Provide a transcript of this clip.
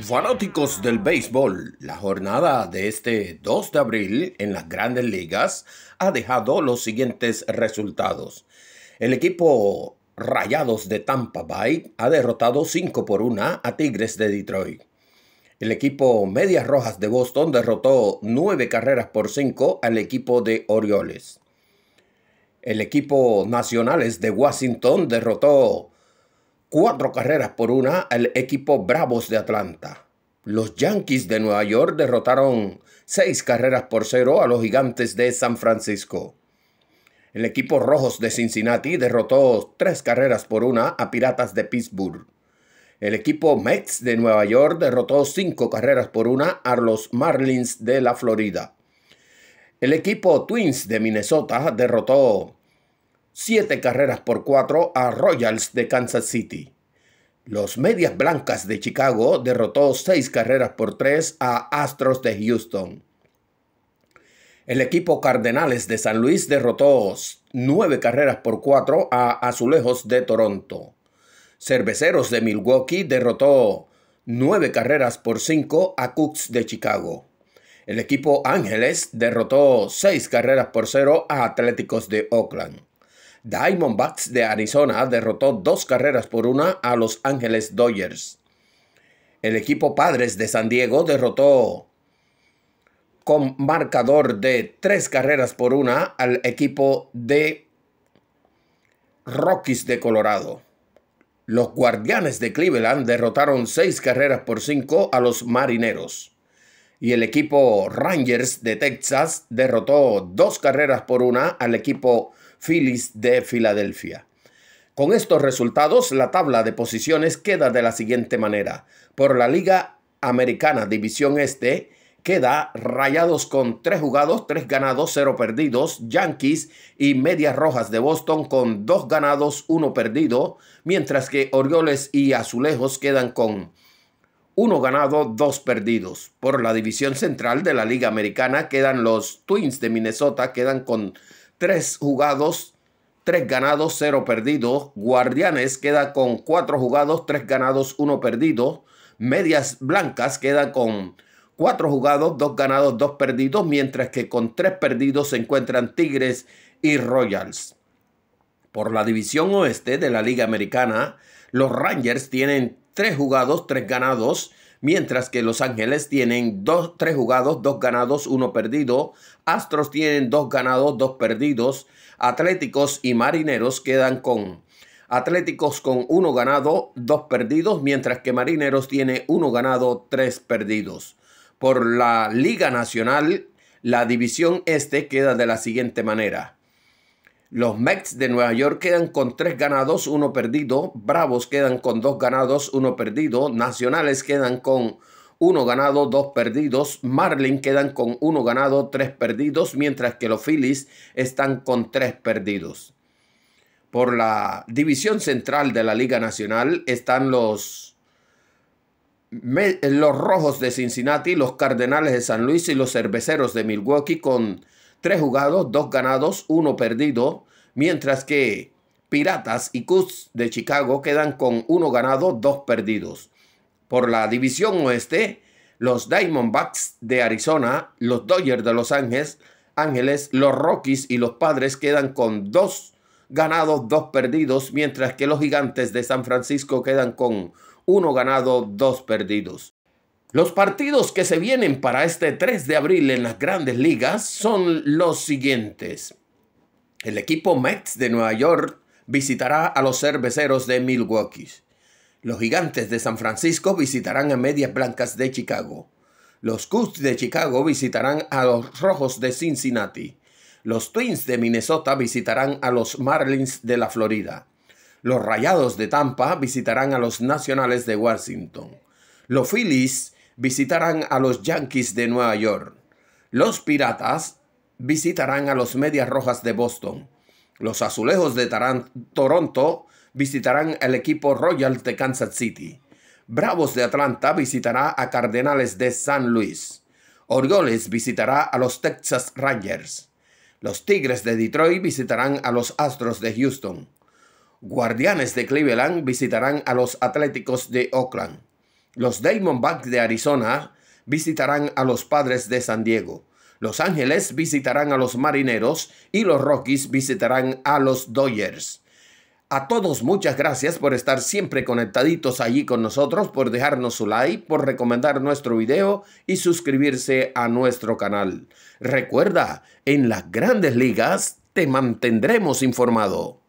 Fanáticos del béisbol, la jornada de este 2 de abril en las grandes ligas ha dejado los siguientes resultados. El equipo Rayados de Tampa Bay ha derrotado 5 por 1 a Tigres de Detroit. El equipo Medias Rojas de Boston derrotó 9 carreras por 5 al equipo de Orioles. El equipo Nacionales de Washington derrotó cuatro carreras por una al equipo Bravos de Atlanta. Los Yankees de Nueva York derrotaron seis carreras por cero a los Gigantes de San Francisco. El equipo Rojos de Cincinnati derrotó tres carreras por una a Piratas de Pittsburgh. El equipo Mets de Nueva York derrotó cinco carreras por una a los Marlins de la Florida. El equipo Twins de Minnesota derrotó siete carreras por cuatro a Royals de Kansas City. Los Medias Blancas de Chicago derrotó seis carreras por tres a Astros de Houston. El equipo Cardenales de San Luis derrotó nueve carreras por cuatro a Azulejos de Toronto. Cerveceros de Milwaukee derrotó nueve carreras por cinco a Cooks de Chicago. El equipo Ángeles derrotó seis carreras por cero a Atléticos de Oakland. Diamondbacks de Arizona derrotó dos carreras por una a Los Ángeles Dodgers. El equipo Padres de San Diego derrotó con marcador de tres carreras por una al equipo de Rockies de Colorado. Los Guardianes de Cleveland derrotaron seis carreras por cinco a los Marineros. Y el equipo Rangers de Texas derrotó dos carreras por una al equipo Phillies de Filadelfia. Con estos resultados, la tabla de posiciones queda de la siguiente manera. Por la Liga Americana División Este, queda Rayados con 3 jugados, 3 ganados, 0 perdidos, Yankees y Medias Rojas de Boston con 2 ganados, 1 perdido, mientras que Orioles y Azulejos quedan con 1 ganado, 2 perdidos. Por la división central de la Liga Americana quedan los Twins de Minnesota, quedan con 3 jugados, 3 ganados, 0 perdidos. Guardianes queda con 4 jugados, 3 ganados, 1 perdido. Medias Blancas queda con 4 jugados, 2 ganados, 2 perdidos, mientras que con 3 perdidos se encuentran Tigres y Royals. Por la división oeste de la Liga Americana, los Rangers tienen 3 jugados, 3 ganados, mientras que Los Ángeles tienen dos 3 jugados, dos ganados, uno perdido. Astros tienen dos ganados, dos perdidos. Atléticos y Marineros quedan con Atléticos con uno ganado, dos perdidos, mientras que Marineros tiene uno ganado, tres perdidos. Por la Liga Nacional, la división este queda de la siguiente manera. Los Mets de Nueva York quedan con tres ganados, uno perdido. Bravos quedan con dos ganados, uno perdido. Nacionales quedan con uno ganado, dos perdidos. Marlin quedan con uno ganado, tres perdidos, mientras que los Phillies están con tres perdidos. Por la división central de la Liga Nacional están los, los Rojos de Cincinnati, los Cardenales de San Luis y los Cerveceros de Milwaukee con 3 jugados, dos ganados, uno perdido, mientras que Piratas y Cubs de Chicago quedan con uno ganado, dos perdidos. Por la división oeste, los Diamondbacks de Arizona, los Dodgers de Los Ángeles, Ángeles, los Rockies y los Padres quedan con dos ganados, dos perdidos, mientras que los Gigantes de San Francisco quedan con uno ganado, dos perdidos. Los partidos que se vienen para este 3 de abril en las grandes ligas son los siguientes. El equipo Mets de Nueva York visitará a los cerveceros de Milwaukee. Los gigantes de San Francisco visitarán a Medias Blancas de Chicago. Los Cubs de Chicago visitarán a los Rojos de Cincinnati. Los Twins de Minnesota visitarán a los Marlins de la Florida. Los Rayados de Tampa visitarán a los Nacionales de Washington. Los Phillies visitarán a los Yankees de Nueva York. Los Piratas visitarán a los Medias Rojas de Boston. Los Azulejos de Toronto visitarán al equipo Royal de Kansas City. Bravos de Atlanta visitará a Cardenales de San Luis. Orioles visitará a los Texas Rangers. Los Tigres de Detroit visitarán a los Astros de Houston. Guardianes de Cleveland visitarán a los Atléticos de Oakland. Los Diamondbacks de Arizona visitarán a los Padres de San Diego. Los Ángeles visitarán a los Marineros y los Rockies visitarán a los Dodgers. A todos muchas gracias por estar siempre conectaditos allí con nosotros, por dejarnos su like, por recomendar nuestro video y suscribirse a nuestro canal. Recuerda, en las grandes ligas te mantendremos informado.